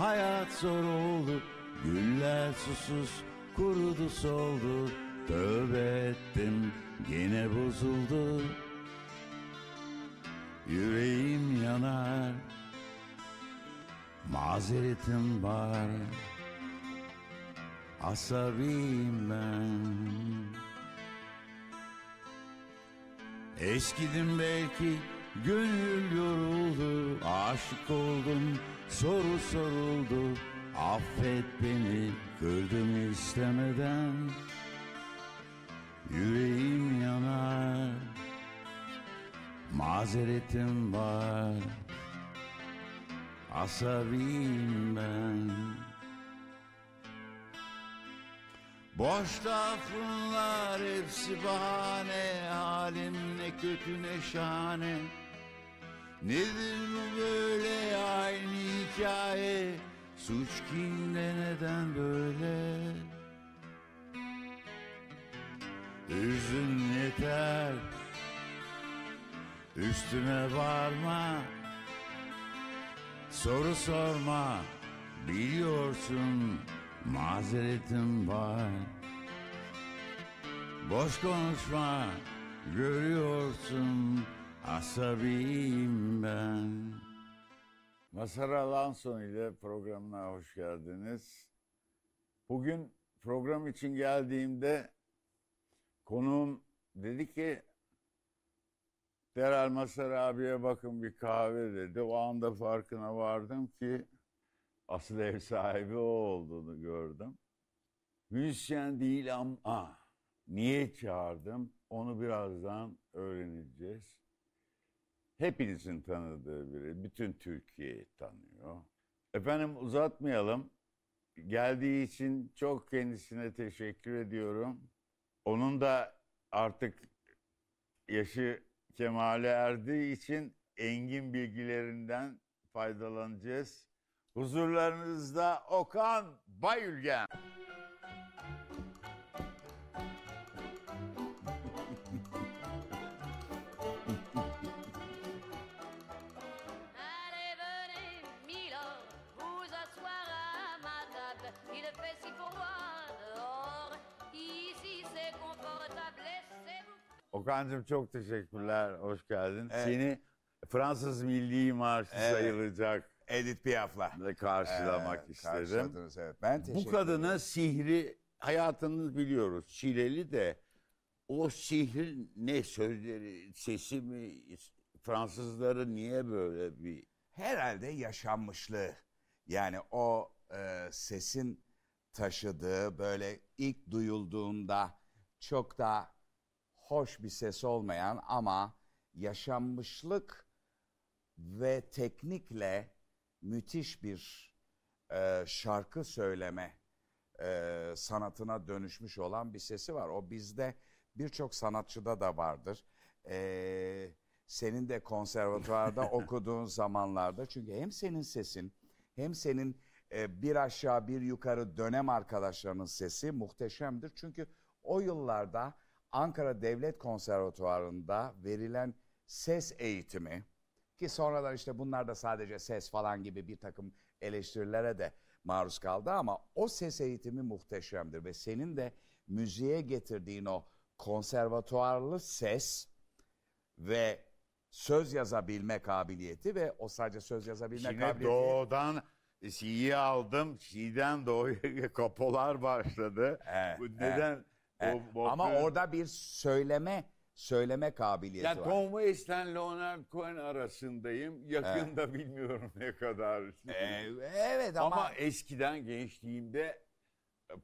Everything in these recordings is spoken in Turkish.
Hayat zor oldu Güller susuz kurudu soldu Tövbe ettim yine bozuldu Yüreğim yanar Mazeretim var Asabiyim ben Eskidim belki Gönül yoruldu, aşık oldum, soru soruldu Affet beni, kırdım istemeden Yüreğim yanar, mazeretim var Asabiyim ben Boşta fırınlar hepsi bahane Halim ne kötü ne şahane Nedir bu böyle aynı hikaye Suç kimde neden böyle Üzüm yeter Üstüme varma Soru sorma Biliyorsun mazeretim var Boş konuşma Görüyorsun Asabiyim ben. Mazhar Alanson ile programına hoş geldiniz. Bugün program için geldiğimde konuğum dedi ki Derhal Masar abiye bakın bir kahve dedi. O anda farkına vardım ki asıl ev sahibi o olduğunu gördüm. Müzisyen değil ama ah, niye çağırdım onu birazdan öğreneceğiz hepinizin tanıdığı biri. Bütün Türkiye tanıyor. Efendim uzatmayalım. Geldiği için çok kendisine teşekkür ediyorum. Onun da artık yaşı kemale erdiği için engin bilgilerinden faydalanacağız. Huzurlarınızda Okan Bayülgen. Okan'cığım çok teşekkürler. Hoş geldin. Evet. Seni Fransız Milli Marşı evet. sayılacak. Edith Piaf'la. Karşılamak ee, istedim. Evet. Ben Bu kadına sihri hayatını biliyoruz. Çileli de o sihir ne sözleri, sesi mi Fransızları niye böyle bir herhalde yaşanmışlığı. Yani o e, sesin taşıdığı böyle ilk duyulduğunda çok da hoş bir ses olmayan ama yaşanmışlık ve teknikle müthiş bir e, şarkı söyleme e, sanatına dönüşmüş olan bir sesi var. O bizde birçok sanatçıda da vardır. E, senin de konservatuvarda okuduğun zamanlarda çünkü hem senin sesin hem senin e, bir aşağı bir yukarı dönem arkadaşlarının sesi muhteşemdir. Çünkü o yıllarda Ankara Devlet Konservatuvarı'nda verilen ses eğitimi ki sonradan işte bunlar da sadece ses falan gibi bir takım eleştirilere de maruz kaldı ama o ses eğitimi muhteşemdir ve senin de müziğe getirdiğin o konservatuarlı ses ve söz yazabilme kabiliyeti ve o sadece söz yazabilme Şimdi kabiliyeti. Şimdi doğudan Şii'yi aldım. Şii'den doğuya kapolar başladı. Evet, Bu neden evet. E, o, o, ama orada bir söyleme söyleme kabiliyeti ya, var. Tom Waits'ten Leonard Cohen arasındayım. Yakında evet. bilmiyorum ne kadar. Ee, evet ama... Ama eskiden gençliğimde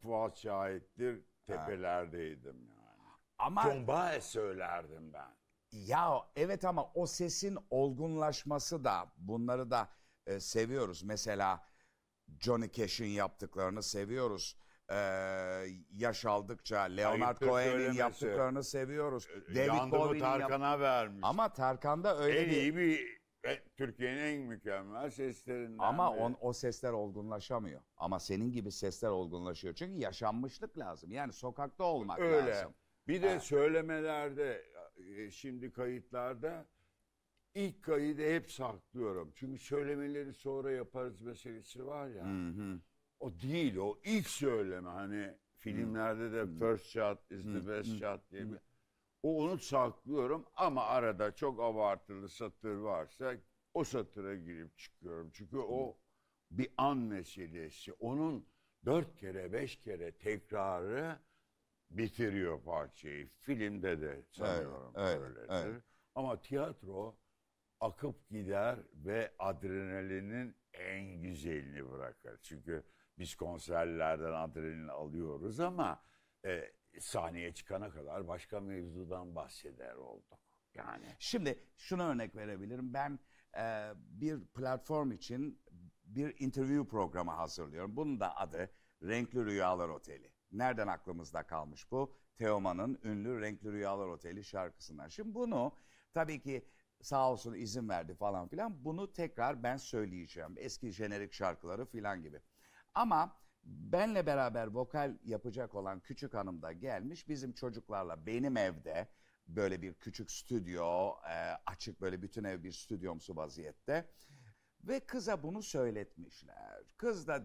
Fuat e, Şahit'tir tepelerdeydim yani. Ama... Tombae söylerdim ben. Ya evet ama o sesin olgunlaşması da bunları da e, seviyoruz. Mesela Johnny Cash'in yaptıklarını seviyoruz e, yaş aldıkça Leonard Cohen'in söylemesi. yaptıklarını seviyoruz. E, David Yandımı Bowie'nin yap- Tarkan'a vermiş. Ama Tarkan'da öyle En iyi bir e, Türkiye'nin en mükemmel seslerinden. Ama biri. on, o sesler olgunlaşamıyor. Ama senin gibi sesler olgunlaşıyor. Çünkü yaşanmışlık lazım. Yani sokakta olmak Öyle. lazım. Bir de Ha. söylemelerde e, şimdi kayıtlarda ilk kaydı hep saklıyorum. Çünkü söylemeleri sonra yaparız meselesi var ya. Hı hı. O değil o ilk söyleme hani filmlerde de hmm. first shot is the hmm. best hmm. shot diye bir. O onu saklıyorum ama arada çok abartılı satır varsa o satıra girip çıkıyorum. Çünkü o bir an meselesi. Onun dört kere beş kere tekrarı bitiriyor parçayı. Filmde de sanıyorum evet, öyledir. Evet, evet. Ama tiyatro akıp gider ve adrenalinin en güzelini bırakır. Çünkü biz konserlerden adrenalin alıyoruz ama e, sahneye çıkana kadar başka mevzudan bahseder olduk. Yani. Şimdi şuna örnek verebilirim. Ben e, bir platform için bir interview programı hazırlıyorum. Bunun da adı Renkli Rüyalar Oteli. Nereden aklımızda kalmış bu? Teoman'ın ünlü Renkli Rüyalar Oteli şarkısından. Şimdi bunu tabii ki sağ olsun izin verdi falan filan. Bunu tekrar ben söyleyeceğim. Eski jenerik şarkıları filan gibi. Ama benle beraber vokal yapacak olan küçük hanım da gelmiş. Bizim çocuklarla benim evde böyle bir küçük stüdyo, e, açık böyle bütün ev bir stüdyomsu vaziyette. Ve kıza bunu söyletmişler. Kız da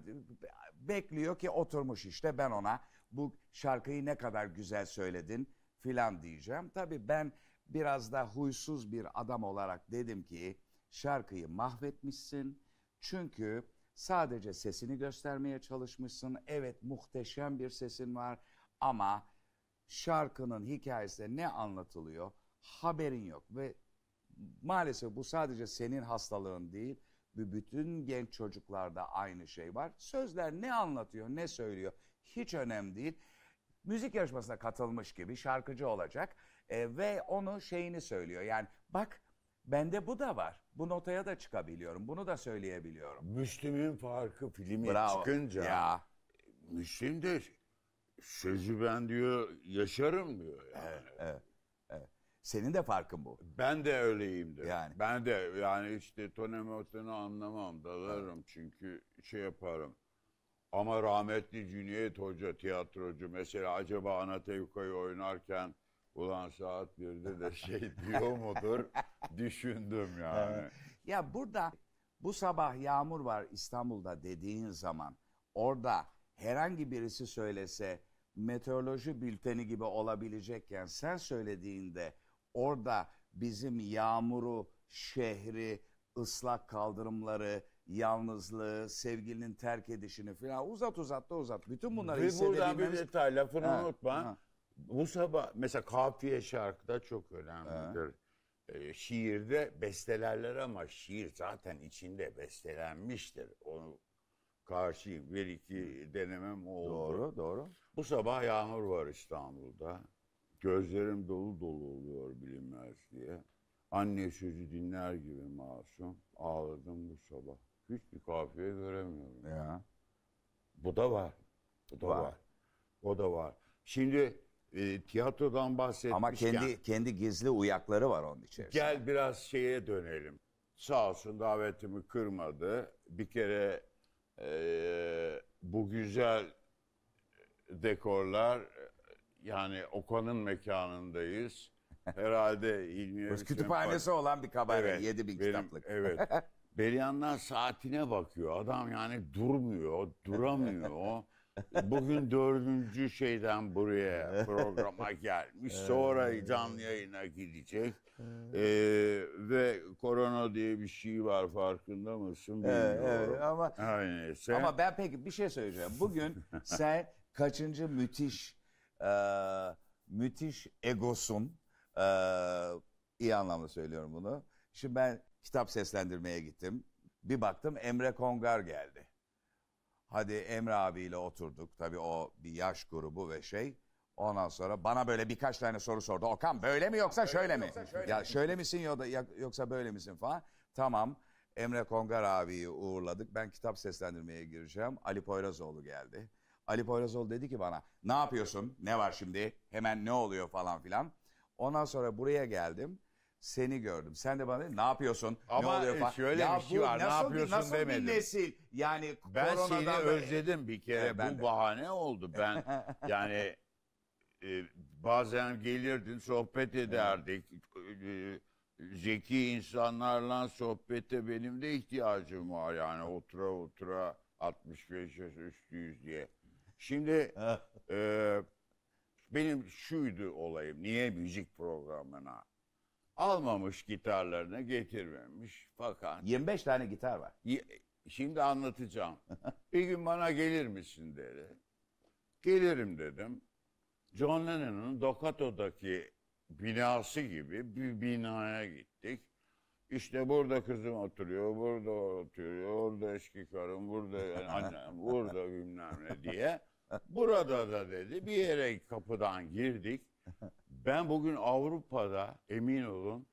bekliyor ki oturmuş işte ben ona bu şarkıyı ne kadar güzel söyledin filan diyeceğim. Tabii ben biraz da huysuz bir adam olarak dedim ki şarkıyı mahvetmişsin. Çünkü Sadece sesini göstermeye çalışmışsın. Evet muhteşem bir sesin var ama şarkının hikayesinde ne anlatılıyor haberin yok. Ve maalesef bu sadece senin hastalığın değil. Bütün genç çocuklarda aynı şey var. Sözler ne anlatıyor ne söylüyor hiç önemli değil. Müzik yarışmasına katılmış gibi şarkıcı olacak e, ve onu şeyini söylüyor. Yani bak bende bu da var bu notaya da çıkabiliyorum. Bunu da söyleyebiliyorum. Müslüm'ün Farkı filmi Bravo. çıkınca ya. Müslüm de sözü ben diyor yaşarım diyor. Yani. Evet, evet, evet. Senin de farkın bu. Ben de öyleyimdir. Yani. Ben de yani işte Tony Morton'u anlamam dalarım evet. çünkü şey yaparım. Ama rahmetli Cüneyt Hoca tiyatrocu mesela acaba Anatevka'yı oynarken ulan saat birde de şey diyor mudur düşündüm yani. Ya burada bu sabah yağmur var İstanbul'da dediğin zaman orada herhangi birisi söylese meteoroloji bülteni gibi olabilecekken sen söylediğinde orada bizim yağmuru, şehri, ıslak kaldırımları, yalnızlığı, sevgilinin terk edişini filan uzat uzat da uzat. Bütün bunları Ve buradan bir detay lafını ha, unutma. Ha bu sabah mesela kafiye şarkı da çok önemlidir. Ee, şiirde bestelerler ama şiir zaten içinde bestelenmiştir. Onu karşıyım. Bir iki denemem oldu. Doğru, doğru. Bu sabah yağmur var İstanbul'da. Gözlerim dolu dolu oluyor bilinmez diye. Anne sözü dinler gibi masum. Ağladım bu sabah. Hiçbir kafiye göremiyorum. Ya. Bu da var. Bu da var. var. O da var. Şimdi e, tiyatrodan bahsetmişken... Ama kendi kendi gizli uyakları var onun içerisinde. Gel biraz şeye dönelim. Sağ olsun davetimi kırmadı. Bir kere e, bu güzel dekorlar yani Okan'ın mekanındayız. Herhalde ilmi kütüphanesi bak... olan bir kabare evet, 7 bin benim, kitaplık. Evet. Beriyanlar saatine bakıyor. Adam yani durmuyor, duramıyor. Bugün dördüncü şeyden buraya programa gelmiş. Sonra canlı yayına gidecek. ee, ve korona diye bir şey var farkında mısın bilmiyorum. Evet, ama, Her ama ben peki bir şey söyleyeceğim. Bugün sen kaçıncı müthiş e, müthiş egosun e, iyi anlamda söylüyorum bunu. Şimdi ben kitap seslendirmeye gittim. Bir baktım Emre Kongar geldi. Hadi Emre abiyle oturduk. Tabii o bir yaş grubu ve şey. Ondan sonra bana böyle birkaç tane soru sordu. Okan böyle mi yoksa böyle şöyle mi? Yoksa şöyle ya şöyle misin ya da yoksa böyle misin falan. Tamam. Emre Kongar abiyi uğurladık. Ben kitap seslendirmeye gireceğim. Ali Poyrazoğlu geldi. Ali Poyrazoğlu dedi ki bana ne yapıyorsun? Ne var şimdi? Hemen ne oluyor falan filan. Ondan sonra buraya geldim seni gördüm. Sen de bana dedin ne yapıyorsun? Ama ne oluyor e, falan. şöyle ya bir şey var. Nasıl, ne yapıyorsun nasıl demedim. bir nesil? Yani ben seni da... özledim bir kere. Ben bu de. bahane oldu. Ben yani e, bazen gelirdin sohbet ederdik. Evet. Zeki insanlarla sohbete benim de ihtiyacım var. Yani otura otura 65 yaş yüz diye. Şimdi e, benim şuydu olayım. Niye müzik programına Almamış gitarlarını getirmemiş fakat. 25 tane gitar var. Şimdi anlatacağım. bir gün bana gelir misin dedi. Gelirim dedim. John Lennon'ın Dokato'daki binası gibi bir binaya gittik. İşte burada kızım oturuyor, burada oturuyor, orada eski karım, burada yani annem, burada bilmem ne diye. Burada da dedi bir yere kapıdan girdik. Ben bugün Avrupa'da emin olun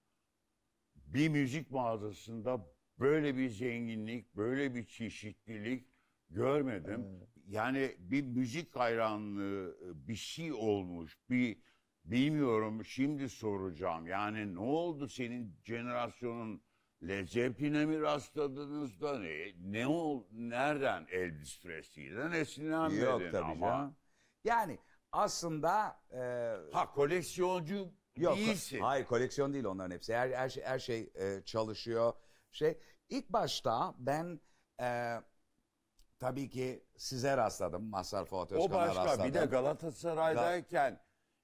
bir müzik mağazasında böyle bir zenginlik, böyle bir çeşitlilik görmedim. Evet. Yani bir müzik hayranlığı bir şey olmuş. Bir bilmiyorum şimdi soracağım. Yani ne oldu senin jenerasyonun Led Zeppelin'e mi rastladınız da ne, ne ol, nereden Elvis Presley'den esinlenmedin Yok, tabii ama. Canım. Yani aslında e, Ha koleksiyoncu Yok, değilsin. Hayır koleksiyon değil onların hepsi. Her, her şey, her şey e, çalışıyor. Şey ilk başta ben e, tabii ki size rastladım. Mazhar Fuat O başka bir de Galatasaray'dayken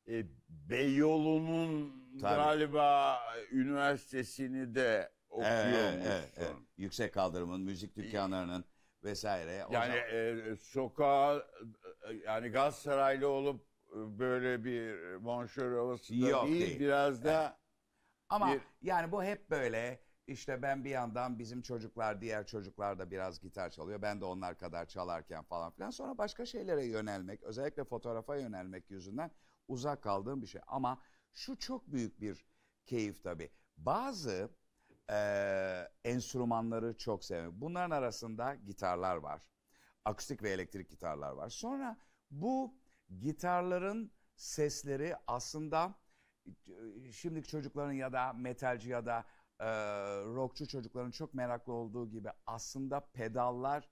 e, Beyoğlu'nun galiba üniversitesini de okuyormuş Evet, evet, evet. Yüksek kaldırımın, müzik dükkanlarının vesaire. O Yani zaman- e, e sokağa e, e, yani Galatasaraylı olup e, böyle bir monşör havası da Yok değil, değil. biraz da Ama Bir- yani bu hep böyle işte ben bir yandan bizim çocuklar diğer çocuklar da biraz gitar çalıyor. Ben de onlar kadar çalarken falan filan. Sonra başka şeylere yönelmek özellikle fotoğrafa yönelmek yüzünden uzak kaldığım bir şey. Ama şu çok büyük bir keyif tabii. Bazı e, enstrümanları çok seviyorum. Bunların arasında gitarlar var. Akustik ve elektrik gitarlar var. Sonra bu gitarların sesleri aslında şimdiki çocukların ya da metalci ya da e, rockçu çocukların çok meraklı olduğu gibi aslında pedallar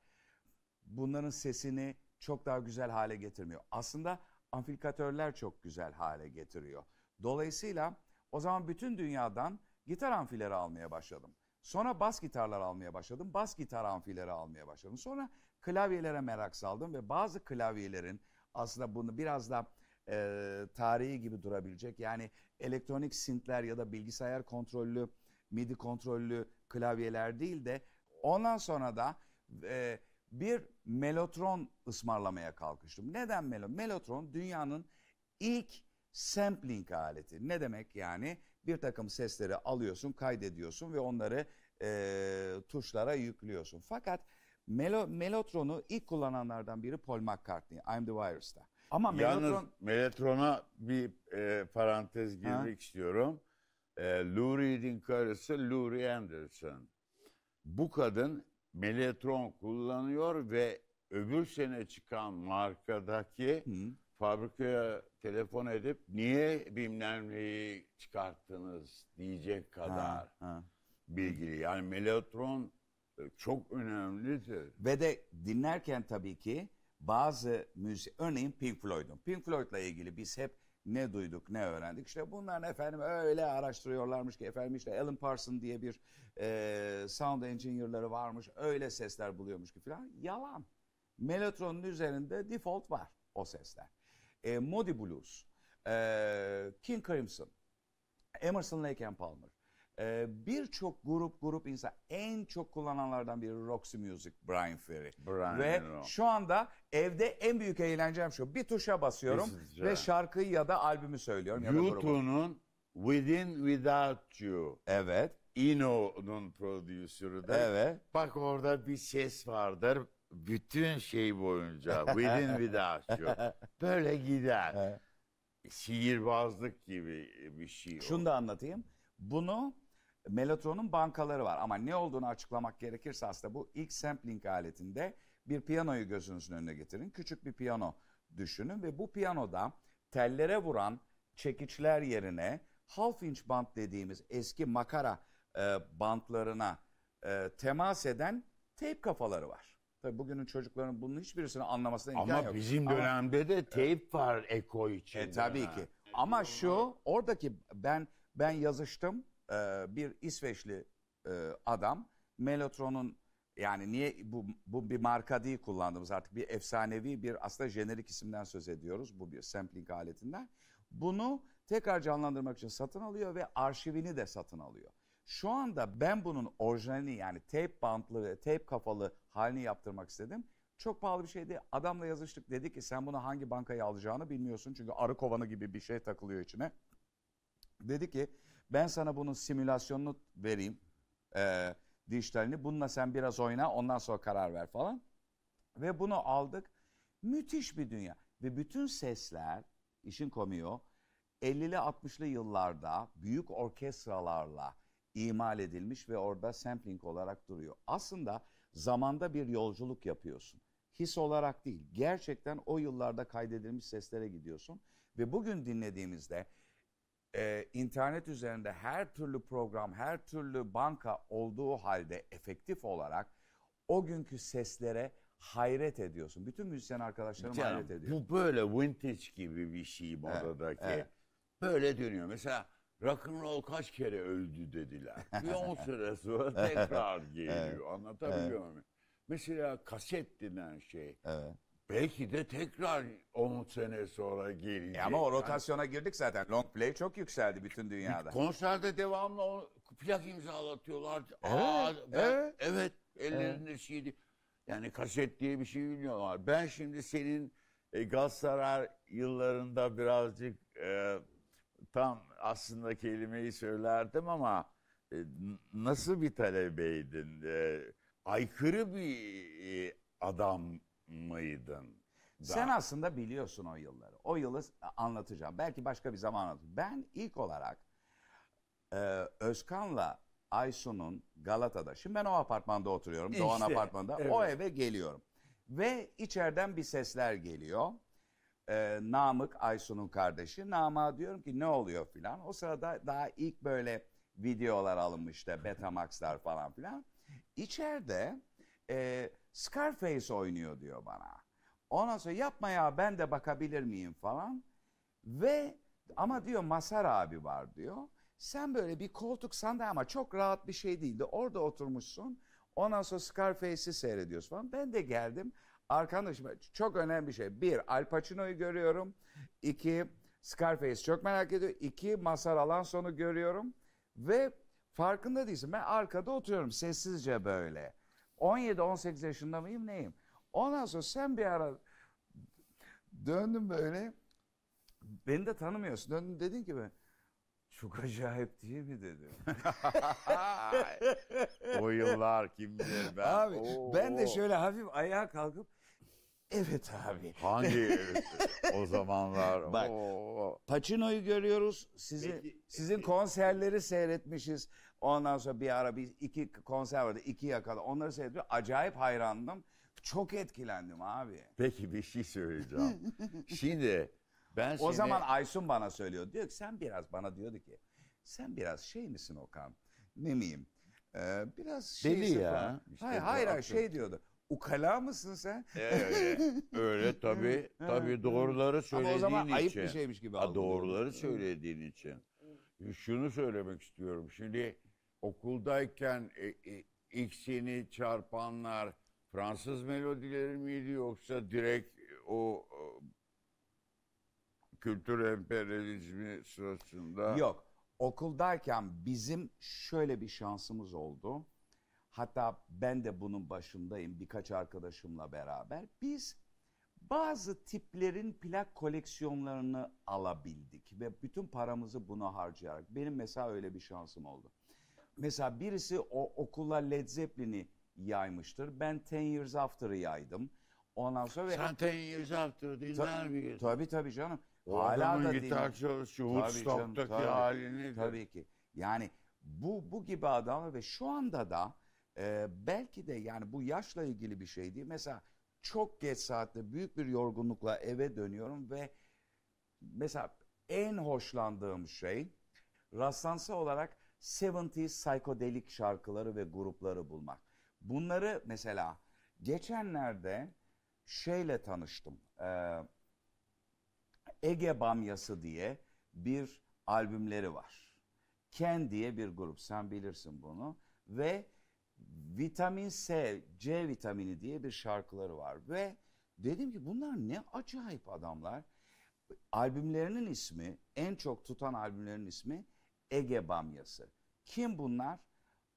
bunların sesini çok daha güzel hale getirmiyor. Aslında amplifikatörler çok güzel hale getiriyor. Dolayısıyla o zaman bütün dünyadan Gitar amfileri almaya başladım. Sonra bas gitarlar almaya başladım. Bas gitar amfileri almaya başladım. Sonra klavyelere merak saldım ve bazı klavyelerin aslında bunu biraz da e, tarihi gibi durabilecek. Yani elektronik sintler ya da bilgisayar kontrollü, midi kontrollü klavyeler değil de ondan sonra da e, bir melotron ısmarlamaya kalkıştım. Neden melotron? Melotron dünyanın ilk sampling aleti. Ne demek yani? bir takım sesleri alıyorsun, kaydediyorsun ve onları e, tuşlara yüklüyorsun. Fakat Melo, Melotron'u ilk kullananlardan biri Paul McCartney, I'm the Virus'ta. Ama Melotron... Yalnız Melotron'a bir e, parantez girmek ha? istiyorum. E, Lou Reed'in karısı Lou Anderson. Bu kadın Melotron kullanıyor ve öbür sene çıkan markadaki Hı fabrikaya telefon edip niye bilmem neyi çıkarttınız diyecek kadar ha, ha. bilgili. Yani Melotron e, çok önemlidir. Ve de dinlerken tabii ki bazı müzik, örneğin Pink Floyd'un. Pink Floyd'la ilgili biz hep ne duyduk ne öğrendik. İşte bunların efendim öyle araştırıyorlarmış ki efendim işte Alan Parsons diye bir e, sound engineer'ları varmış. Öyle sesler buluyormuş ki filan. Yalan. Melotronun üzerinde default var o sesler e, Modi Blues, e, King Crimson, Emerson Lake and Palmer. E, Birçok grup grup insan en çok kullananlardan biri Roxy Music Brian Ferry. Brian ve Eno. şu anda evde en büyük eğlencem şu. Bir tuşa basıyorum Kesinlikle. ve şarkıyı ya da albümü söylüyorum. YouTube'un Within Without You. Evet. Ino'nun prodüsörü de. Evet. Bak orada bir ses vardır bütün şey boyunca within without you. Böyle gider. Sihirbazlık gibi bir şey. Şunu oldu. da anlatayım. Bunu Melotron'un bankaları var ama ne olduğunu açıklamak gerekirse aslında bu ilk sampling aletinde bir piyanoyu gözünüzün önüne getirin. Küçük bir piyano düşünün ve bu piyanoda tellere vuran çekiçler yerine half inch band dediğimiz eski makara e, bantlarına e, temas eden tape kafaları var. Tabii bugünün çocuklarının bunun hiçbirisini anlamasına imkan yok. Ama bizim dönemde de teyp var Eko için. E, tabii ha. ki. Ama şu oradaki ben ben yazıştım e, bir İsveçli e, adam Melotron'un yani niye bu, bu bir marka değil kullandığımız artık bir efsanevi bir aslında jenerik isimden söz ediyoruz bu bir sampling aletinden. Bunu tekrar canlandırmak için satın alıyor ve arşivini de satın alıyor. Şu anda ben bunun orijinalini yani tape bantlı ve tape kafalı halini yaptırmak istedim. Çok pahalı bir şeydi. Adamla yazıştık. Dedi ki sen bunu hangi bankaya alacağını bilmiyorsun. Çünkü arı kovanı gibi bir şey takılıyor içine. Dedi ki ben sana bunun simülasyonunu vereyim. E, dijitalini. Bununla sen biraz oyna ondan sonra karar ver falan. Ve bunu aldık. Müthiş bir dünya. Ve bütün sesler işin komiyo. 50'li 60'lı yıllarda büyük orkestralarla imal edilmiş ve orada sampling olarak duruyor. Aslında zamanda bir yolculuk yapıyorsun. His olarak değil, gerçekten o yıllarda kaydedilmiş seslere gidiyorsun. Ve bugün dinlediğimizde e, internet üzerinde her türlü program, her türlü banka olduğu halde efektif olarak o günkü seslere hayret ediyorsun. Bütün müzisyen arkadaşlarım hayret ediyor. Bu böyle vintage gibi bir şey modadaki. Evet, evet. Böyle dönüyor. Mesela rock'n'roll kaç kere öldü dediler. Bir 10 sene sonra tekrar geliyor. Evet. Anlatabiliyor evet. muyum? Mesela kaset denen şey. Evet. Belki de tekrar 10 sene sonra gelecek. E ama o rotasyona yani, girdik zaten. Long play çok yükseldi bütün dünyada. Konserde devamlı o, plak imzalatıyorlar. Evet, Aa, ben, evet. evet ellerinde evet. CD. Yani kaset diye bir şey bilmiyorlar. Ben şimdi senin e, Galatasaray yıllarında birazcık e, tam aslında kelimeyi söylerdim ama e, nasıl bir talebeydin? E, aykırı bir e, adam mıydın? Da. Sen aslında biliyorsun o yılları. O yılı anlatacağım. Belki başka bir zaman anlatacağım. Ben ilk olarak e, Özkan'la Aysun'un Galata'da. Şimdi ben o apartmanda oturuyorum. İşte, Doğan apartmanda. Evet. O eve geliyorum. Ve içeriden bir sesler geliyor e, Namık Aysun'un kardeşi. Nama diyorum ki ne oluyor filan. O sırada daha ilk böyle videolar alınmıştı. Betamax'lar falan filan. İçeride e, Scarface oynuyor diyor bana. Ondan sonra yapma ya ben de bakabilir miyim falan. Ve ama diyor Masar abi var diyor. Sen böyle bir koltuk sandalye ama çok rahat bir şey değildi. Orada oturmuşsun. Ondan sonra Scarface'i seyrediyorsun falan. Ben de geldim. Arkadaşım çok önemli bir şey. Bir, Al Pacino'yu görüyorum. İki, Scarface çok merak ediyor. İki, Masar Alanson'u görüyorum. Ve farkında değilsin. Ben arkada oturuyorum sessizce böyle. 17-18 yaşında mıyım neyim? Ondan sonra sen bir ara döndüm böyle. Beni de tanımıyorsun. Döndün dedin ki ben çok acayip değil mi dedim. o yıllar kim bilir ben. Abi Oo. ben de şöyle hafif ayağa kalkıp Evet abi. Hangi evet? o zamanlar? Bak, Pacino'yu görüyoruz. Sizi, peki, sizin konserleri seyretmişiz. Ondan sonra bir ara bir iki konser vardı. iki yakalı. Onları seyrediyor. Acayip hayrandım. Çok etkilendim abi. Peki bir şey söyleyeceğim. Şimdi ben seni... O zaman Aysun bana söylüyor. Diyor ki sen biraz bana diyordu ki sen biraz şey misin Okan? Ne miyim? Ee, biraz şey Deli ya. Falan. İşte hayır hayır şey diyordu. Ukala mısın sen? Ee, öyle. Öyle tabii. tabii doğruları söylediğin için. Ama o zaman ayıp bir şeymiş gibi ha, Doğruları söylediğin için. Şunu söylemek istiyorum. Şimdi okuldayken ikisini e, e, çarpanlar Fransız melodileri miydi yoksa direkt e, o e, kültür emperyalizmi sırasında? Yok. Okuldayken bizim şöyle bir şansımız oldu. Hatta ben de bunun başındayım birkaç arkadaşımla beraber. Biz bazı tiplerin plak koleksiyonlarını alabildik ve bütün paramızı buna harcayarak. Benim mesela öyle bir şansım oldu. Mesela birisi o okula Led Zeppelin'i yaymıştır. Ben Ten Years After'ı yaydım. Ondan sonra... Sen Ten Years After dinler miyiz? Tabii tabii canım. O Hala da gitar çalışıyor. Woodstock'taki halini. Tabii ki. Yani bu, bu gibi adamlar ve şu anda da ee, belki de yani bu yaşla ilgili bir şey değil. Mesela çok geç saatte büyük bir yorgunlukla eve dönüyorum ve mesela en hoşlandığım şey rastlansa olarak 70 psikodelik şarkıları ve grupları bulmak. Bunları mesela geçenlerde şeyle tanıştım. Ee, Ege Bamyası diye bir albümleri var. Ken diye bir grup sen bilirsin bunu ve vitamin S, C vitamini diye bir şarkıları var ve dedim ki bunlar ne acayip adamlar. Albümlerinin ismi, en çok tutan albümlerinin ismi Ege Bamyası. Kim bunlar?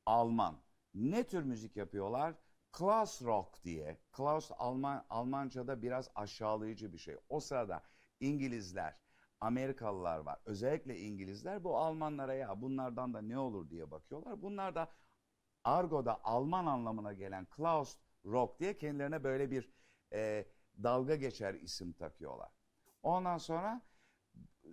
Alman. Ne tür müzik yapıyorlar? Klaus Rock diye. Klaus Alman, Almanca'da biraz aşağılayıcı bir şey. O sırada İngilizler, Amerikalılar var. Özellikle İngilizler bu Almanlara ya bunlardan da ne olur diye bakıyorlar. Bunlar da Argo'da Alman anlamına gelen Klaus Rock diye kendilerine böyle bir e, dalga geçer isim takıyorlar. Ondan sonra e,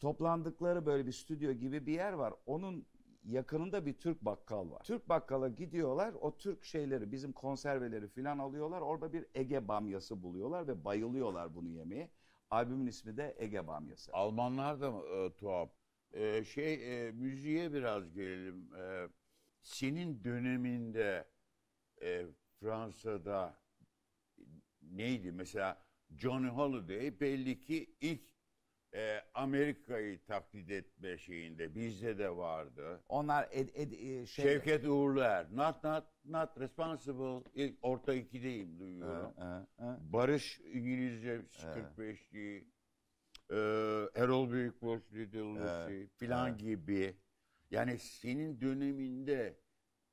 toplandıkları böyle bir stüdyo gibi bir yer var. Onun yakınında bir Türk bakkal var. Türk bakkala gidiyorlar. O Türk şeyleri bizim konserveleri filan alıyorlar. Orada bir Ege bamyası buluyorlar ve bayılıyorlar bunu yemeye. Albümün ismi de Ege bamyası. Almanlar da e, tuhaf. E, şey e, müziğe biraz gelelim. E, senin döneminde e, Fransa'da neydi? Mesela Johnny Holiday belli ki ilk e, Amerika'yı taklit etme şeyinde bizde de vardı. Onlar ed, ed, e, şey... Şevket Uğurlar. Not not not responsible. İlk orta ikideyim duyuyorum. E, e, e. Barış İngilizce 45'li. E, ee, Erol Büyükboş Lidl e, filan e. gibi. Yani senin döneminde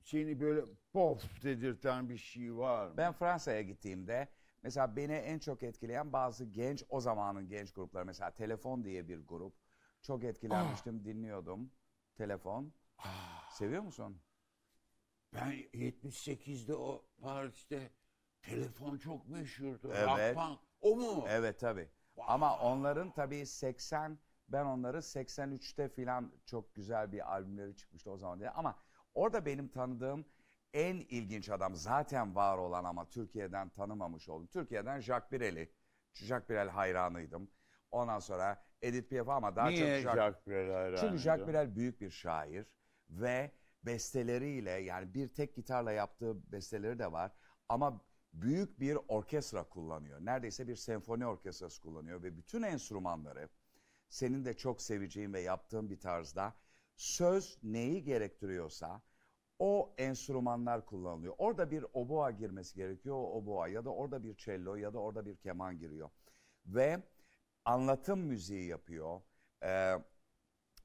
seni böyle pof dedirten bir şey var mı? Ben Fransa'ya gittiğimde mesela beni en çok etkileyen bazı genç o zamanın genç grupları mesela Telefon diye bir grup. Çok etkilenmiştim, ah. dinliyordum. Telefon. Ah. Seviyor musun? Ben 78'de o Paris'te telefon çok meşhurdu. Evet. Rock punk. O mu? Evet tabii. Wow. Ama onların tabii 80 ben onları 83'te filan çok güzel bir albümleri çıkmıştı o zaman diye. Ama orada benim tanıdığım en ilginç adam zaten var olan ama Türkiye'den tanımamış oldum. Türkiye'den Jacques Bireli. Jacques Brel hayranıydım. Ondan sonra Edith Piaf ama daha Niye çok Jacques, Jacques Brel hayranıydı? Çünkü Jacques Brel büyük bir şair ve besteleriyle yani bir tek gitarla yaptığı besteleri de var ama büyük bir orkestra kullanıyor. Neredeyse bir senfoni orkestrası kullanıyor ve bütün enstrümanları senin de çok seveceğin ve yaptığın bir tarzda söz neyi gerektiriyorsa o enstrümanlar kullanılıyor. Orada bir oboa girmesi gerekiyor o oboa ya da orada bir cello ya da orada bir keman giriyor. Ve anlatım müziği yapıyor ee,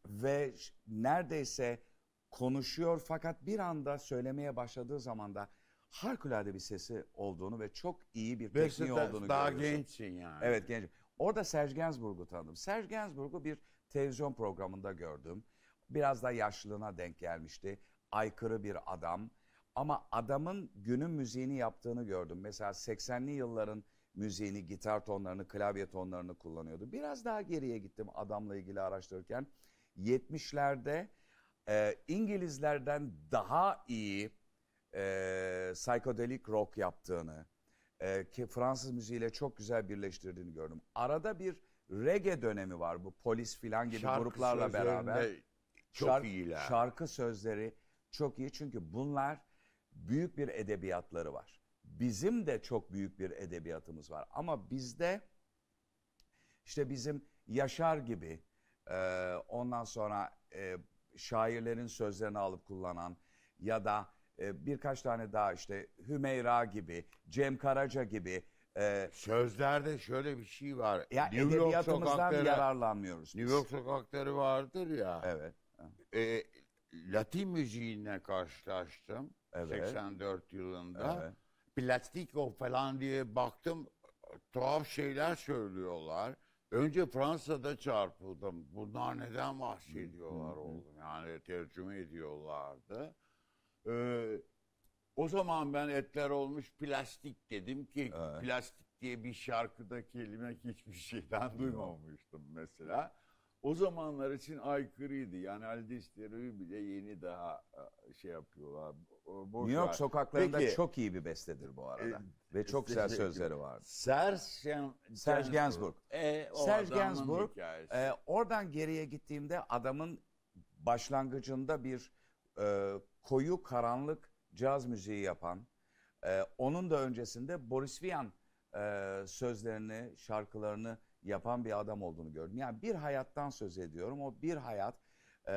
ve neredeyse konuşuyor fakat bir anda söylemeye başladığı zaman da harikulade bir sesi olduğunu ve çok iyi bir Beşiktaş tekniği olduğunu daha gençsin yani. Evet gençim. Orada Serge Gainsbourg'u tanıdım. Serge Gainsbourg'u bir televizyon programında gördüm. Biraz da yaşlılığına denk gelmişti. Aykırı bir adam. Ama adamın günün müziğini yaptığını gördüm. Mesela 80'li yılların müziğini, gitar tonlarını, klavye tonlarını kullanıyordu. Biraz daha geriye gittim adamla ilgili araştırırken. 70'lerde e, İngilizlerden daha iyi e, psikodelik rock yaptığını, e, ki Fransız müziğiyle çok güzel birleştirdiğini gördüm. Arada bir reggae dönemi var bu polis filan gibi şarkı gruplarla beraber. Çok şark, iyiler. Şarkı sözleri çok iyi çünkü bunlar büyük bir edebiyatları var. Bizim de çok büyük bir edebiyatımız var ama bizde işte bizim Yaşar gibi e, ondan sonra e, şairlerin sözlerini alıp kullanan ya da ee, birkaç tane daha işte Hümeyra gibi, Cem Karaca gibi. E, Sözlerde şöyle bir şey var. Ya New York sokakları, yararlanmıyoruz. New York sokakları vardır ya. Evet. E, Latin müziğine karşılaştım. Evet. 84 yılında. Evet. Plastiko falan diye baktım. Tuhaf şeyler söylüyorlar. Önce Fransa'da çarpıldım. Bunlar neden bahsediyorlar oğlum? Yani tercüme ediyorlardı. Ee, o zaman ben etler olmuş plastik dedim ki evet. plastik diye bir şarkıda kelime hiçbir şeyden duymamıştım mesela. O zamanlar için aykırıydı. Yani Aldi bile yeni daha e, şey yapıyorlar. New York sokaklarında Peki, çok iyi bir bestedir bu arada. E, Ve çok güzel sözleri vardı. Serge, Serge Gainsbourg. E, Serge Gainsbourg. E, oradan geriye gittiğimde adamın başlangıcında bir e, koyu karanlık caz müziği yapan, e, onun da öncesinde Boris Vian e, sözlerini, şarkılarını yapan bir adam olduğunu gördüm. Yani bir hayattan söz ediyorum. O bir hayat e,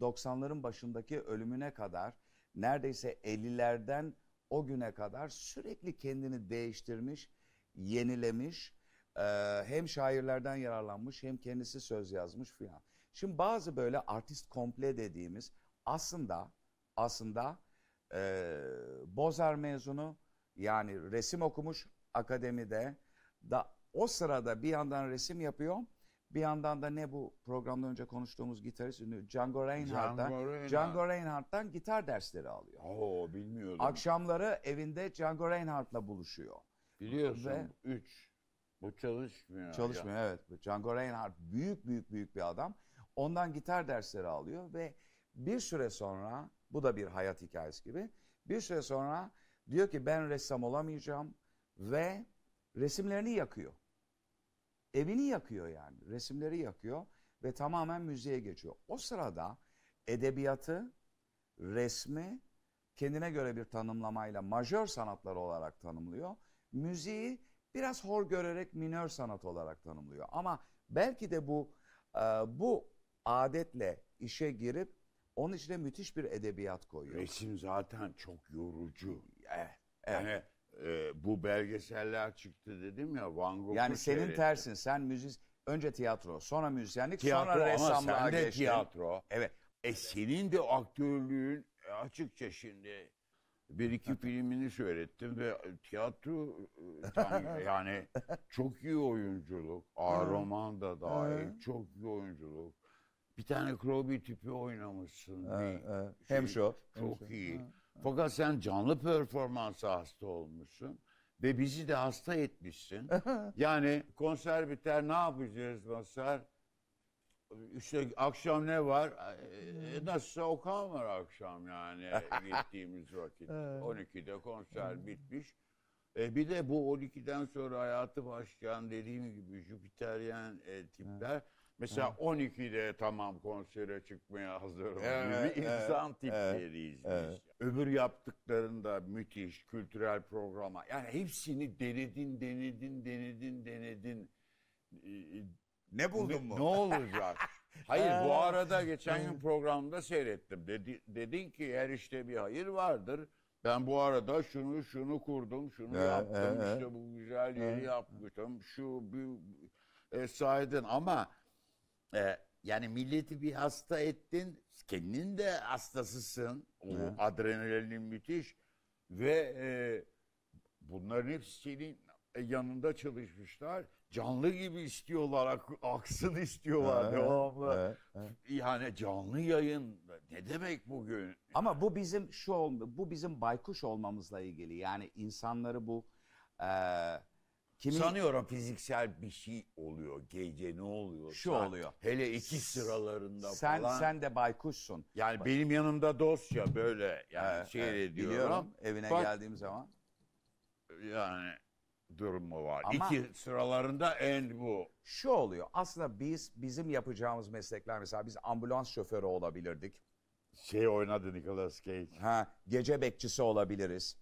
90'ların başındaki ölümüne kadar neredeyse 50'lerden o güne kadar sürekli kendini değiştirmiş, yenilemiş, e, hem şairlerden yararlanmış hem kendisi söz yazmış filan. Şimdi bazı böyle artist komple dediğimiz aslında aslında e, Bozar mezunu yani resim okumuş akademide da o sırada bir yandan resim yapıyor. Bir yandan da ne bu programdan önce konuştuğumuz gitarist ünlü Django Reinhardt'tan Django, Reinhardt. Django Reinhardt'tan gitar dersleri alıyor. Oo bilmiyordum. Akşamları evinde Django Reinhardt'la buluşuyor. Biliyorsun Ve, üç. Bu çalışmıyor. Çalışmıyor ya. evet. Django Reinhardt büyük büyük büyük bir adam. Ondan gitar dersleri alıyor ve bir süre sonra bu da bir hayat hikayesi gibi. Bir süre sonra diyor ki ben ressam olamayacağım ve resimlerini yakıyor. Evini yakıyor yani. Resimleri yakıyor ve tamamen müziğe geçiyor. O sırada edebiyatı, resmi kendine göre bir tanımlamayla majör sanatlar olarak tanımlıyor. Müziği biraz hor görerek minör sanat olarak tanımlıyor. Ama belki de bu bu adetle işe girip onun içine müthiş bir edebiyat koyuyor. Resim zaten çok yorucu. Evet. Eh, evet. Eh. Yani e, bu belgeseller çıktı dedim ya Van Gogh. Yani senin seyretti. tersin. Sen müzis önce tiyatro, sonra müzisyenlik, tiyatro, sonra ressamlığa ama sen de tiyatro. Evet. E senin de aktörlüğün e, açıkça şimdi bir iki filmini seyrettim ve tiyatro e, yani çok iyi oyunculuk. Aroman da dahil çok iyi oyunculuk. Bir tane Crowby tipi oynamışsın. Evet, bir evet. Şey, Hemşo. Çok Hemşo. iyi. Ha, Fakat sen canlı performansa hasta olmuşsun. Ve bizi de hasta etmişsin. yani konser biter ne yapacağız Masar? İşte akşam ne var? Hmm. E, e, nasılsa Okan var akşam yani gittiğimiz vakit. 12'de konser hmm. bitmiş. E bir de bu 12'den sonra hayatı başlayan dediğim gibi Jüpiteryen e, tipler. Evet. Mesela ha. 12'de tamam konsere çıkmaya hazırım evet, gibi evet, insan tipleriyiz evet, biz. Evet. Öbür yaptıklarında müthiş kültürel programa yani hepsini denedin denedin denedin denedin. Ee, ne buldun mu? Ne olacak? hayır bu ee, arada geçen gün programda seyrettim. Dedi, dedin ki her işte bir hayır vardır. Ben bu arada şunu şunu kurdum, şunu evet, yaptım, evet, işte bu güzel yeri evet. yapmıştım, şu bir e, saydın ama e, yani milleti bir hasta ettin. Kendin de hastasısın. O Hı. adrenalin müthiş. Ve e, bunların hepsi senin e, yanında çalışmışlar. Canlı gibi istiyorlar. Ak, aksın istiyorlar ha, devamlı. Ha, ha. Yani canlı yayın ne demek bugün? Ama bu bizim şu bu bizim baykuş olmamızla ilgili. Yani insanları bu eee Kimi... Sanıyorum fiziksel bir şey oluyor. Gece ne oluyor? Şu oluyor. Hele iki sıralarında sen, falan. Sen de baykuşsun. Yani Bak. benim yanımda dosya böyle yani evet, şey evet, ediyorum. evine Bak, geldiğim zaman. Yani durumu var. Ama İki sıralarında en bu. Şu oluyor. Aslında biz bizim yapacağımız meslekler mesela biz ambulans şoförü olabilirdik. Şey oynadı Nicolas Cage. Ha, gece bekçisi olabiliriz.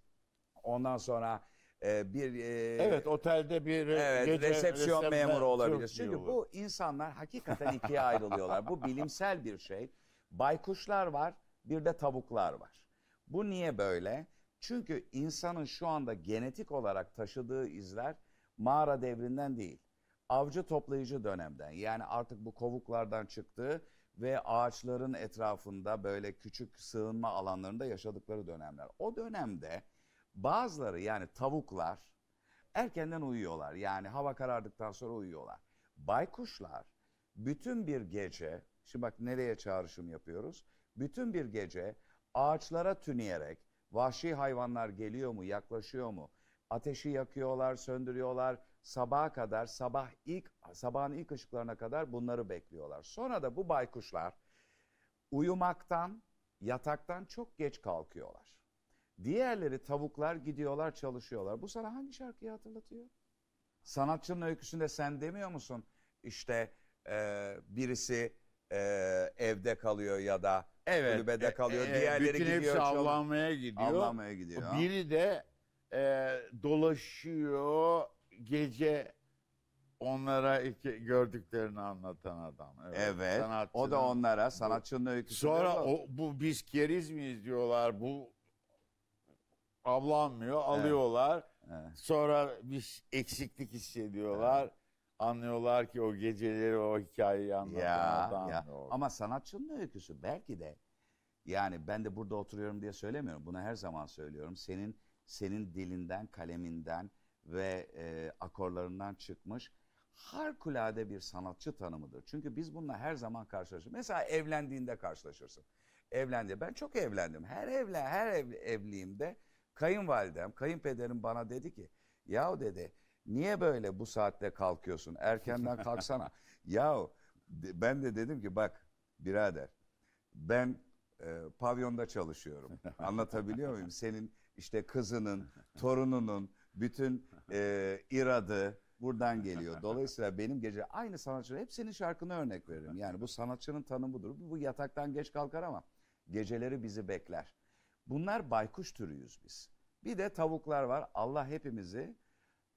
Ondan sonra e, bir e, evet otelde bir evet, gece resepsiyon memuru olabilir. Çünkü bu. bu insanlar hakikaten ikiye ayrılıyorlar. Bu bilimsel bir şey. Baykuşlar var, bir de tavuklar var. Bu niye böyle? Çünkü insanın şu anda genetik olarak taşıdığı izler mağara devrinden değil. Avcı toplayıcı dönemden yani artık bu kovuklardan çıktığı ve ağaçların etrafında böyle küçük sığınma alanlarında yaşadıkları dönemler. O dönemde Bazıları yani tavuklar erkenden uyuyorlar. Yani hava karardıktan sonra uyuyorlar. Baykuşlar bütün bir gece, şimdi bak nereye çağrışım yapıyoruz? Bütün bir gece ağaçlara tüneyerek vahşi hayvanlar geliyor mu, yaklaşıyor mu? Ateşi yakıyorlar, söndürüyorlar. Sabaha kadar, sabah ilk sabahın ilk ışıklarına kadar bunları bekliyorlar. Sonra da bu baykuşlar uyumaktan, yataktan çok geç kalkıyorlar. Diğerleri tavuklar gidiyorlar çalışıyorlar. Bu sana hangi şarkıyı hatırlatıyor? Sanatçının öyküsünde sen demiyor musun? İşte e, birisi e, evde kalıyor ya da evet, kulübede e, kalıyor. E, e, Diğerleri bütün gidiyor. Bütün avlanmaya gidiyor. Avlanmaya gidiyor. Biri de e, dolaşıyor gece onlara iki, gördüklerini anlatan adam. Evet. evet o da onlara sanatçının öyküsü. Sonra o, bu biz keriz miyiz diyorlar. Bu avlanmıyor. Alıyorlar. Evet. Sonra bir eksiklik hissediyorlar. Evet. Anlıyorlar ki o geceleri o hikayeyi anlatan ya, Ya. Ama sanatçının öyküsü belki de yani ben de burada oturuyorum diye söylemiyorum. Bunu her zaman söylüyorum. Senin senin dilinden, kaleminden ve e, akorlarından çıkmış harikulade bir sanatçı tanımıdır. Çünkü biz bununla her zaman karşılaşırız. Mesela evlendiğinde karşılaşırsın. Evlendi. Ben çok evlendim. Her evle her ev, evliliğimde Kayınvalidem, kayınpederim bana dedi ki yahu dedi niye böyle bu saatte kalkıyorsun erkenden kalksana. yahu ben de dedim ki bak birader ben e, pavyonda çalışıyorum. Anlatabiliyor muyum? Senin işte kızının, torununun bütün e, iradı buradan geliyor. Dolayısıyla benim gece aynı sanatçı, hep senin şarkını örnek veririm. Yani bu sanatçının tanımı budur. Bu yataktan geç kalkar ama geceleri bizi bekler. Bunlar baykuş türüyüz biz. Bir de tavuklar var. Allah hepimizi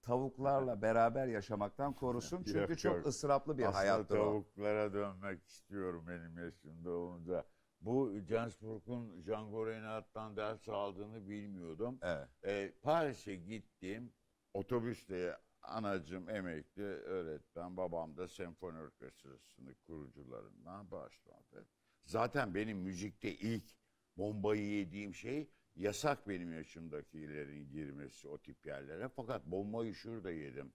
tavuklarla beraber yaşamaktan korusun. Çünkü çok yok. ısraplı bir Aslında hayattır tavuklara o. tavuklara dönmek istiyorum benim yaşımda olunca. Bu Jensburg'un Django Reinhardt'tan ders aldığını bilmiyordum. Evet. Ee, Paris'e gittim. Otobüste anacım emekli öğretmen, babam da senfoni orkestrasının kurucularından başladı. Zaten benim müzikte ilk bombayı yediğim şey yasak benim yaşımdakilerin girmesi o tip yerlere. Fakat bombayı şurada yedim.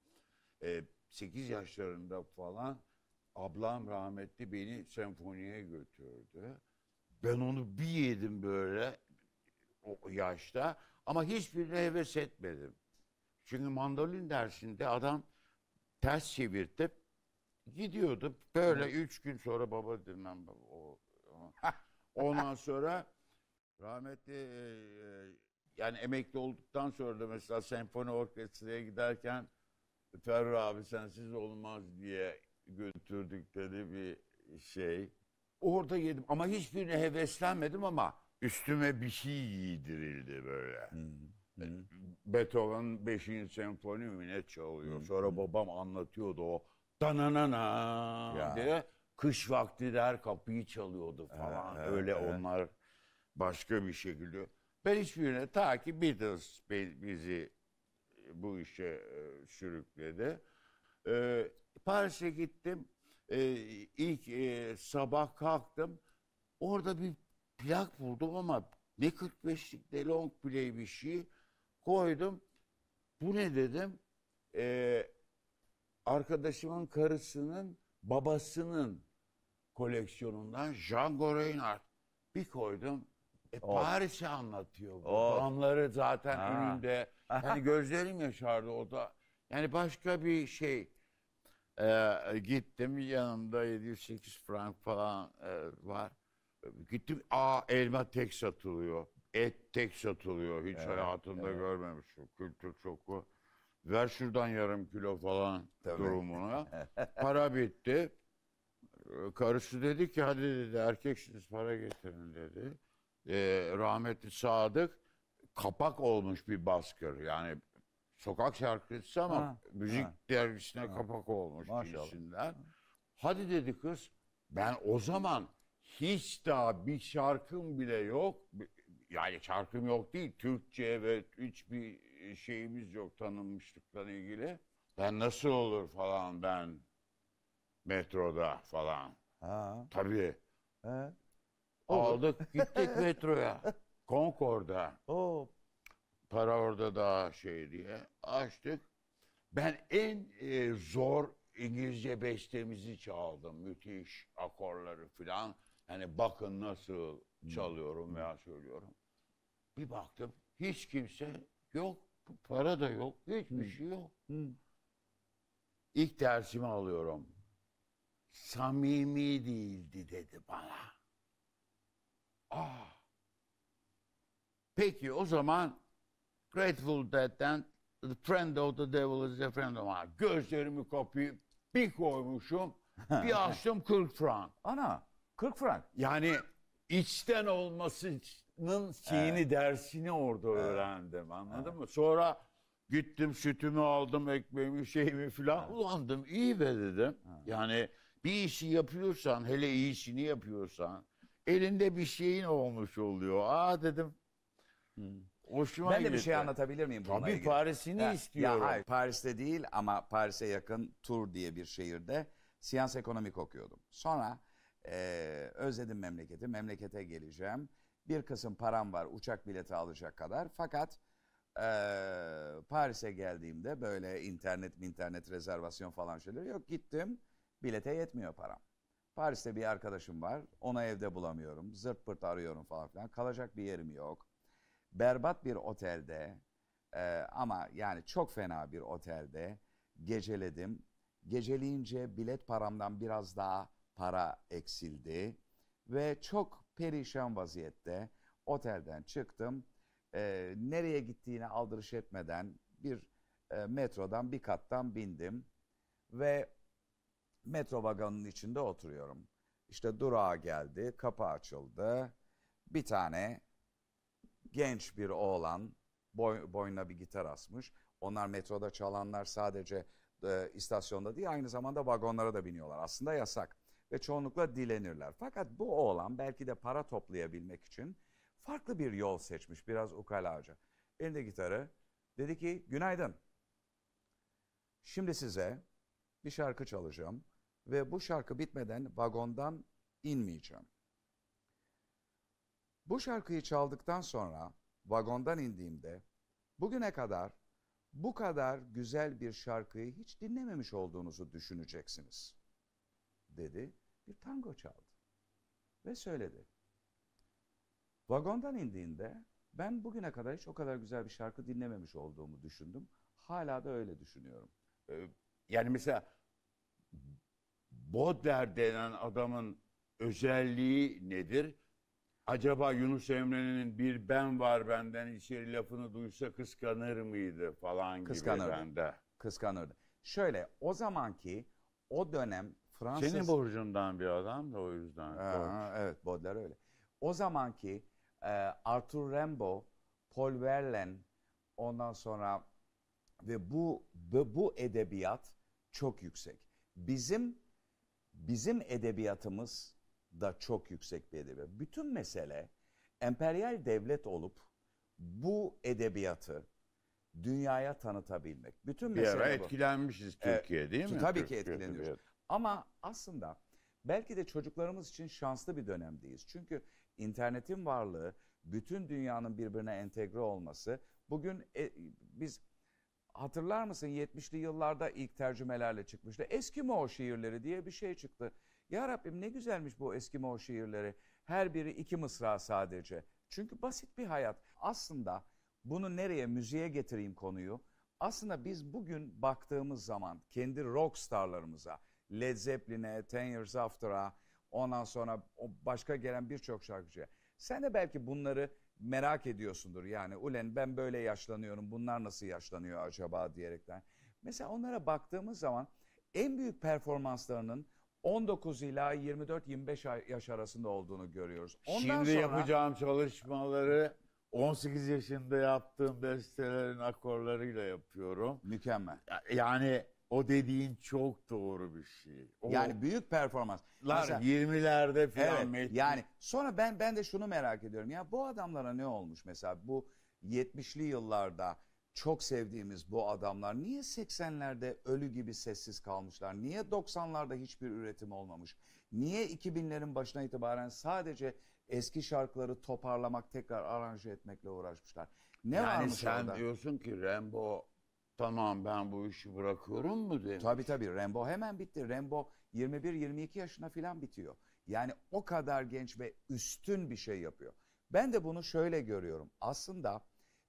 E, ee, 8 yaşlarında falan ablam rahmetli beni senfoniye götürdü. Ben onu bir yedim böyle o yaşta ama hiçbirine heves etmedim. Çünkü mandolin dersinde adam ters çevirdi. Gidiyordu. Böyle üç gün sonra baba dedim ben o, o. Ondan sonra Rahmetli e, e, yani emekli olduktan sonra da mesela senfoni orkestraya giderken Ferru abi sensiz olmaz diye götürdükleri bir şey. Orada yedim ama hiçbirine heveslenmedim ama üstüme bir şey giydirildi böyle. Hmm. Hmm. Beethoven 5. senfoni mi ne çalıyor? Hmm. Sonra babam anlatıyordu o dananana diye kış vakti der kapıyı çalıyordu falan. Evet, öyle evet. onlar başka bir şekilde. Ben hiçbirine ta ki Beatles bizi e, bu işe e, sürükledi. E, Paris'e gittim. Ee, ilk sabah kalktım. Orada bir plak buldum ama ne 45'lik ne long play bir şey koydum. Bu ne dedim? Ee, arkadaşımın karısının babasının koleksiyonundan Jean Goreynard bir koydum. E, Paris'i anlatıyor. bu. O. Onları zaten Ha. önünde. Yani gözlerim yaşardı o da. Yani başka bir şey. Ee, gittim yanımda 708 frank falan e, var. Gittim A elma tek satılıyor. Et tek satılıyor. Hiç hayatımda görmemişim. Kültür çok bu, Ver şuradan yarım kilo falan Tabii. durumuna. Para bitti. Karısı dedi ki hadi dedi erkeksiniz para getirin dedi e, rahmetli Sadık kapak olmuş bir baskır. Yani sokak şarkıcısı ama ha, müzik ha, dergisine ha, kapak olmuş birisinden. Hadi dedi kız ben o zaman hiç daha bir şarkım bile yok. Yani şarkım yok değil. Türkçe ve hiçbir şeyimiz yok tanınmışlıkla ilgili. Ben nasıl olur falan ben metroda falan. Ha. Tabii. Evet. Aldık gittik metroya. Concord'a. Oo. Oh. Para orada daha şey diye. Açtık. Ben en e, zor İngilizce bestemizi çaldım. Müthiş akorları filan. Yani bakın nasıl çalıyorum veya söylüyorum. Bir baktım hiç kimse yok. Para da yok. Hiçbir hmm. şey yok. Hmm. İlk dersimi alıyorum. Samimi değildi dedi bana. Ah. Peki o zaman Grateful Dead'den The Friend of the Devil is a Friend of Mine. Gözlerimi kapayıp bir koymuşum. bir açtım 40 frank. Ana 40 frank. Yani içten olmasının şeyini evet. dersini orada evet. öğrendim anladın evet. mı? Sonra gittim sütümü aldım ekmeğimi şeyimi filan evet. ulandım iyi be dedim. Evet. Yani bir işi yapıyorsan hele iyi işini yapıyorsan elinde bir şeyin olmuş oluyor. Aa dedim. Hmm. Hoşuma ben de bir şey anlatabilir miyim bununla Tabii ilgili? Paris'ini ya, istiyorum. Ya hayır, Paris'te değil ama Paris'e yakın Tur diye bir şehirde siyans ekonomik okuyordum. Sonra e, özledim memleketi, memlekete geleceğim. Bir kısım param var uçak bileti alacak kadar. Fakat e, Paris'e geldiğimde böyle internet, internet rezervasyon falan şeyler yok. Gittim bilete yetmiyor param. Paris'te bir arkadaşım var. Ona evde bulamıyorum. Zırt pırt arıyorum falan filan. Kalacak bir yerim yok. Berbat bir otelde e, ama yani çok fena bir otelde geceledim. Geceleyince bilet paramdan biraz daha para eksildi. Ve çok perişan vaziyette otelden çıktım. E, nereye gittiğini aldırış etmeden bir e, metrodan bir kattan bindim. Ve metro vagonunun içinde oturuyorum. İşte durağa geldi, kapı açıldı. Bir tane genç bir oğlan boy, boynuna bir gitar asmış. Onlar metroda çalanlar sadece e, istasyonda değil aynı zamanda vagonlara da biniyorlar. Aslında yasak ve çoğunlukla dilenirler. Fakat bu oğlan belki de para toplayabilmek için farklı bir yol seçmiş biraz ukalaca. Elinde gitarı dedi ki günaydın. Şimdi size bir şarkı çalacağım ve bu şarkı bitmeden vagondan inmeyeceğim. Bu şarkıyı çaldıktan sonra vagondan indiğimde bugüne kadar bu kadar güzel bir şarkıyı hiç dinlememiş olduğunuzu düşüneceksiniz. Dedi, bir tango çaldı ve söyledi. Vagondan indiğinde ben bugüne kadar hiç o kadar güzel bir şarkı dinlememiş olduğumu düşündüm. Hala da öyle düşünüyorum. Ee, yani mesela Bodler denen adamın özelliği nedir? Acaba Yunus Emre'nin bir ben var benden içeri lafını duysa kıskanır mıydı falan kıskanırdı. gibi bende. Kıskanırdı. Şöyle o zamanki o dönem Fransız... Senin borcundan bir adam da o yüzden. Aa, evet Bodler öyle. O zamanki e, Arthur Rimbaud, Paul Verlaine ondan sonra ve bu bu, bu edebiyat çok yüksek. Bizim bizim edebiyatımız da çok yüksek bir edebiyat. Bütün mesele emperyal devlet olup bu edebiyatı dünyaya tanıtabilmek. Bütün bir mesele ara bu. etkilenmişiz Türkiye değil mi? Tabii Türkiye ki etkileniyoruz. Edebiyat. Ama aslında belki de çocuklarımız için şanslı bir dönemdeyiz. Çünkü internetin varlığı, bütün dünyanın birbirine entegre olması bugün e, biz hatırlar mısın 70'li yıllarda ilk tercümelerle çıkmıştı. Eskimo şiirleri diye bir şey çıktı. Ya Rabbim ne güzelmiş bu Eskimo şiirleri. Her biri iki mısra sadece. Çünkü basit bir hayat. Aslında bunu nereye müziğe getireyim konuyu. Aslında biz bugün baktığımız zaman kendi rock starlarımıza, Led Zeppelin'e, Ten Years After'a, ondan sonra başka gelen birçok şarkıcıya. Sen de belki bunları merak ediyorsundur. Yani ulen ben böyle yaşlanıyorum bunlar nasıl yaşlanıyor acaba diyerekten. Mesela onlara baktığımız zaman en büyük performanslarının 19 ila 24-25 yaş arasında olduğunu görüyoruz. Ondan Şimdi sonra... yapacağım çalışmaları 18 yaşında yaptığım bestelerin akorlarıyla yapıyorum. Mükemmel. Yani o dediğin çok doğru bir şey. O Yani büyük performans. Mesela- 20'lerde Evet, falan. Met- yani sonra ben ben de şunu merak ediyorum. Ya bu adamlara ne olmuş mesela bu 70'li yıllarda çok sevdiğimiz bu adamlar niye 80'lerde ölü gibi sessiz kalmışlar? Niye 90'larda hiçbir üretim olmamış? Niye 2000'lerin başına itibaren sadece eski şarkıları toparlamak, tekrar aranje etmekle uğraşmışlar? Ne yani varmış sen orada? diyorsun ki Rembo tamam ben bu işi bırakıyorum mu demiş. Tabii tabii Rembo hemen bitti. Rembo 21-22 yaşına filan bitiyor. Yani o kadar genç ve üstün bir şey yapıyor. Ben de bunu şöyle görüyorum. Aslında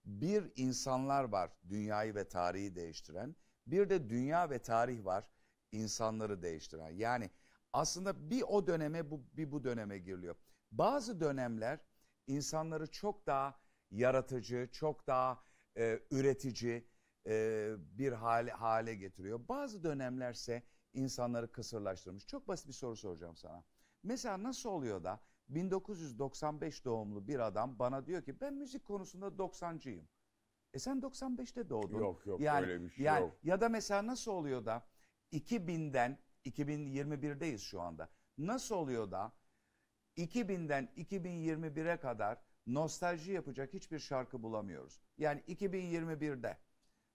bir insanlar var dünyayı ve tarihi değiştiren. Bir de dünya ve tarih var insanları değiştiren. Yani aslında bir o döneme bu, bir bu döneme giriliyor. Bazı dönemler insanları çok daha yaratıcı, çok daha e, üretici, e, bir hale, hale getiriyor. Bazı dönemlerse insanları kısırlaştırmış. Çok basit bir soru soracağım sana. Mesela nasıl oluyor da 1995 doğumlu bir adam bana diyor ki ben müzik konusunda 90'cıyım. E sen 95'te doğdun. Yok yok yani, öyle bir şey yani, yok. Ya da mesela nasıl oluyor da 2000'den 2021'deyiz şu anda. Nasıl oluyor da 2000'den 2021'e kadar nostalji yapacak hiçbir şarkı bulamıyoruz. Yani 2021'de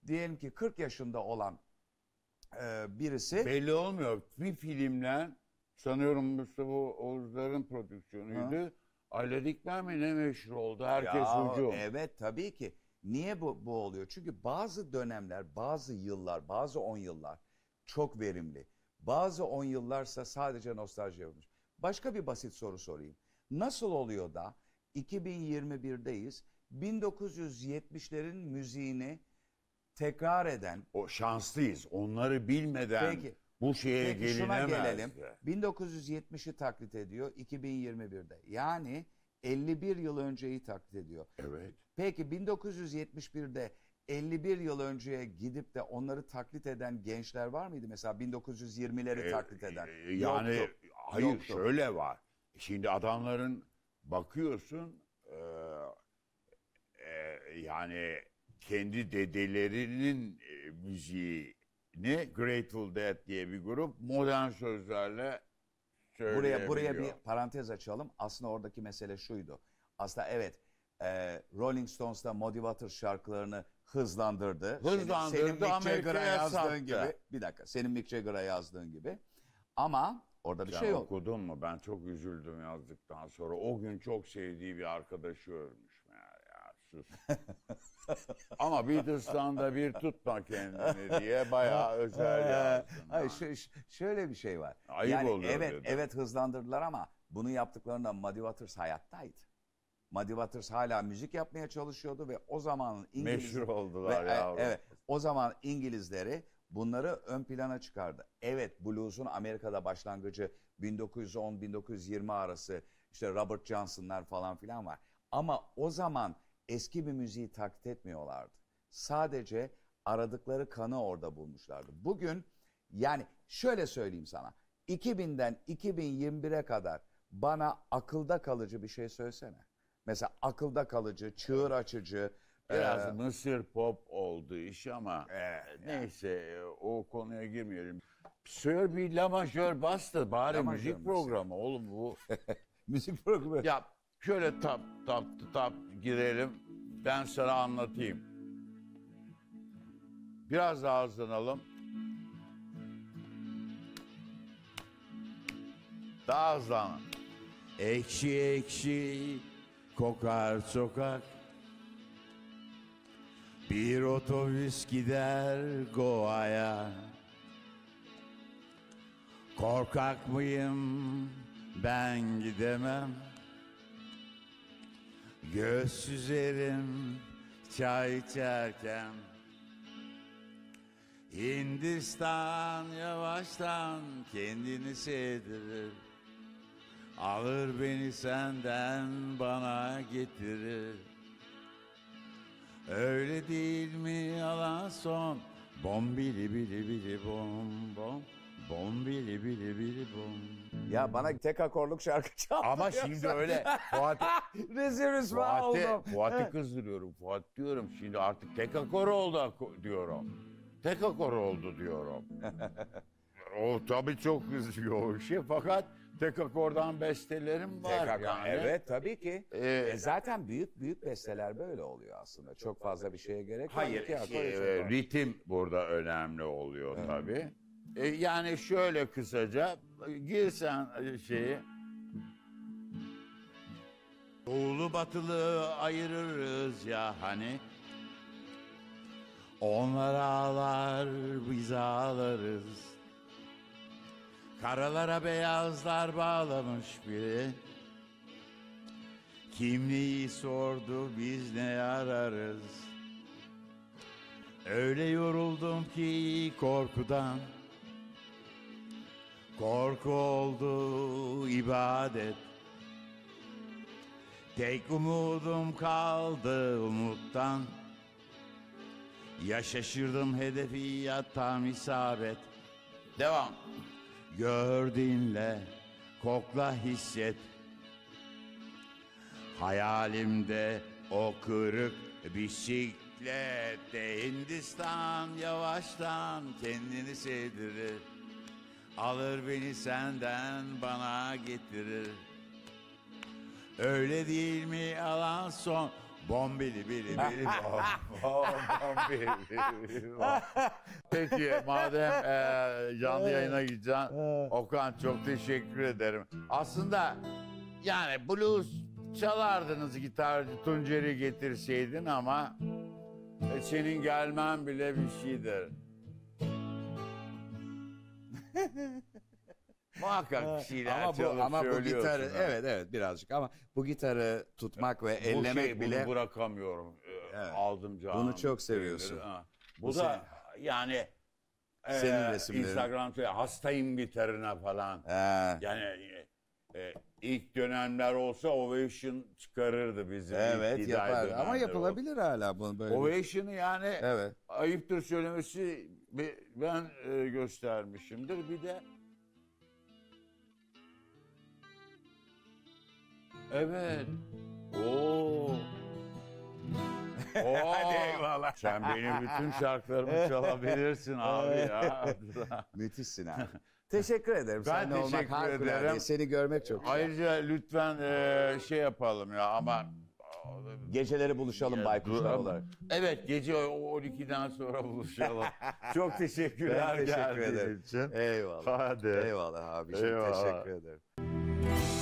diyelim ki 40 yaşında olan e, birisi. Belli olmuyor. Bir filmle sanıyorum Mustafa Oğuzlar'ın prodüksiyonuydu. Ha. Ali Dikler mi ne meşhur oldu? Herkes ya, ucu. Evet tabii ki. Niye bu, bu oluyor? Çünkü bazı dönemler, bazı yıllar, bazı on yıllar çok verimli. Bazı on yıllarsa sadece nostalji yapılmış. Başka bir basit soru sorayım. Nasıl oluyor da 2021'deyiz 1970'lerin müziğini tekrar eden O şanslıyız. Onları bilmeden Peki. bu şeye Peki şuna gelinemez. gelelim. 1970'i taklit ediyor 2021'de. Yani 51 yıl önceyi taklit ediyor. Evet. Peki 1971'de 51 yıl önceye gidip de onları taklit eden gençler var mıydı? Mesela 1920'leri e, taklit eden. E, Yani Yoktu. hayır Yoktu. şöyle var. Şimdi adamların bakıyorsun e, e, yani kendi dedelerinin e, müziğini Grateful Dead diye bir grup modern sözlerle Buraya buraya bir parantez açalım. Aslında oradaki mesele şuydu. Aslında evet e, Rolling Stones'ta Muddy Waters şarkılarını hızlandırdı. Hızlandırdı senin, senin Mick Jagger'a yazdığın sattı. gibi. Bir dakika. Senin Mick Jagger'a yazdığın gibi. Ama orada bir Sen şey yok. okudun mu? Ben çok üzüldüm yazdıktan sonra. O gün çok sevdiği bir arkadaşı ölmüş mutsuz. Ama Beatles'tan da bir tutma kendini diye bayağı özel yazdım. Hayır, şöyle bir şey var. Ayıp yani oluyor. Evet, evet hızlandırdılar ama bunu yaptıklarında Muddy Waters hayattaydı. Muddy Waters hala müzik yapmaya çalışıyordu ve o zaman İngiliz... Meşhur oldular ve, e, yavrum. Evet, o zaman İngilizleri bunları ön plana çıkardı. Evet blues'un Amerika'da başlangıcı 1910-1920 arası işte Robert Johnson'lar falan filan var. Ama o zaman eski bir müziği taklit etmiyorlardı. Sadece aradıkları kanı orada bulmuşlardı. Bugün yani şöyle söyleyeyim sana. 2000'den 2021'e kadar bana akılda kalıcı bir şey söylesene. Mesela akılda kalıcı, çığır açıcı. Biraz e, Mısır pop oldu iş ama e, neyse yani. o konuya girmeyelim. Sör bir la majör bastı bari la müzik programı oğlum bu. müzik programı. Ya Şöyle tap tap tap girelim. Ben sana anlatayım. Biraz daha hızlanalım. Daha hızlanalım. Ekşi ekşi kokar sokak. Bir otobüs gider Goa'ya. Korkak mıyım ben gidemem. Göz üzerim, çay içerken Hindistan yavaştan kendini sevdirir Alır beni senden bana getirir Öyle değil mi alan son Bom bili bili bili bom bom Bom bili bili bili bom. Ya bana tek akorluk şarkı çaldı. Ama şimdi öyle. Fuat, Rezil rüsva Fuat'ı, oldum. Fuat'ı kızdırıyorum. Fuat diyorum şimdi artık tek akor oldu diyorum. Tek akor oldu diyorum. o tabii çok kızıyor şey fakat tek akordan bestelerim var. Tek yani. Evet tabii ki. Ee, E zaten büyük büyük besteler böyle oluyor aslında. Çok fazla bir şeye gerek yok. Hayır, İki e, ritim burada önemli oluyor tabii. E, yani şöyle kısaca girsen e, şeyi. Doğulu batılı ayırırız ya hani. Onlar ağlar biz ağlarız. Karalara beyazlar bağlamış biri. Kimliği sordu biz ne ararız. Öyle yoruldum ki korkudan. Korku oldu ibadet Tek umudum kaldı umuttan Ya şaşırdım hedefi ya tam isabet Devam Gör dinle kokla hisset Hayalimde o kırık bisiklet de Hindistan yavaştan kendini sevdirir Alır beni senden bana getirir. Öyle değil mi alan son? Bombili bili bili bom, bombili Peki madem e, canlı yayına gideceğim. Okan çok teşekkür ederim. Aslında yani blues çalardınız gitarcı Tuncer'i getirseydin ama e, senin gelmen bile bir şeydir. Muhakkak bir şeyler ama bu, ama bu gitarı ha. evet evet birazcık ama bu gitarı tutmak ve Bu şey, ellemek şey, bile bunu bırakamıyorum. Ee, evet. Aldım canım. Bunu çok seviyorsun. Bu, Bu da yani Senin e, resimlerin. Instagram'da şey, hastayım gitarına falan. He, Yani e, ilk dönemler olsa Ovation çıkarırdı bizim. evet yapar ama dönemleri olsa. yapılabilir hala bunu böyle. Ovation'ı yani Evet. ayıptır söylemesi ben e, göstermişimdir. Bir de Evet. Oo. Oo. Hadi eyvallah. Sen benim bütün şarkılarımı çalabilirsin abi ya. Müthişsin abi. Teşekkür ederim. Ben Seninle teşekkür olmak ederim. Seni görmek çok güzel. Ayrıca lütfen e, şey yapalım ya ama Geceleri buluşalım Ya, baykuşlar dur- olarak. Evet gece 12'den sonra buluşalım. Çok teşekkürler. Ben teşekkür ederim. için. Eyvallah. Hadi. Eyvallah abi. Eyvallah. Teşekkür ederim.